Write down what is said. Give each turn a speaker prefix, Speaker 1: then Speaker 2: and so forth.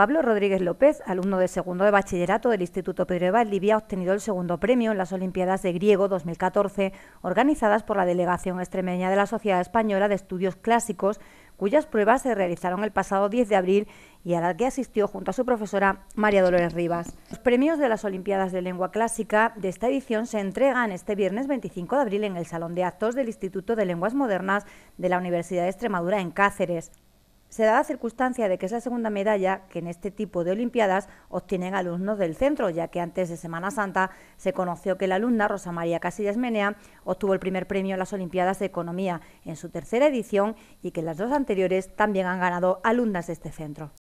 Speaker 1: Pablo Rodríguez López, alumno de segundo de bachillerato del Instituto Pedro de Valdivia, ha obtenido el segundo premio en las Olimpiadas de Griego 2014, organizadas por la Delegación Extremeña de la Sociedad Española de Estudios Clásicos, cuyas pruebas se realizaron el pasado 10 de abril y a las que asistió junto a su profesora María Dolores Rivas. Los premios de las Olimpiadas de Lengua Clásica de esta edición se entregan este viernes 25 de abril en el Salón de Actos del Instituto de Lenguas Modernas de la Universidad de Extremadura en Cáceres se da la circunstancia de que es la segunda medalla que en este tipo de Olimpiadas obtienen alumnos del centro, ya que antes de Semana Santa se conoció que la alumna Rosa María Casillas Menea obtuvo el primer premio en las Olimpiadas de Economía en su tercera edición y que las dos anteriores también han ganado alumnas de este centro.